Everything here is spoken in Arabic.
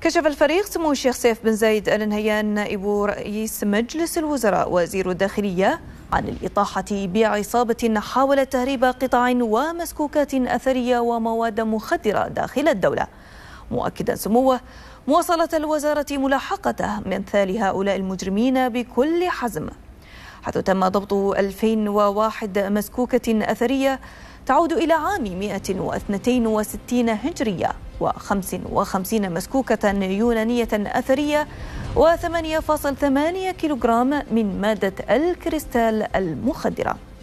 كشف الفريق سمو الشيخ سيف بن زايد ال نهيان نائب رئيس مجلس الوزراء وزير الداخليه عن الاطاحه بعصابه حاولت تهريب قطع ومسكوكات اثريه ومواد مخدره داخل الدوله مؤكدا سموه مواصله الوزاره ملاحقته من ثال هؤلاء المجرمين بكل حزم حيث تم ضبط 2001 مسكوكه اثريه تعود الى عام 162 هجريه و55 مسكوكة يونانية أثرية و8.8 كيلوغرام من مادة الكريستال المخدرة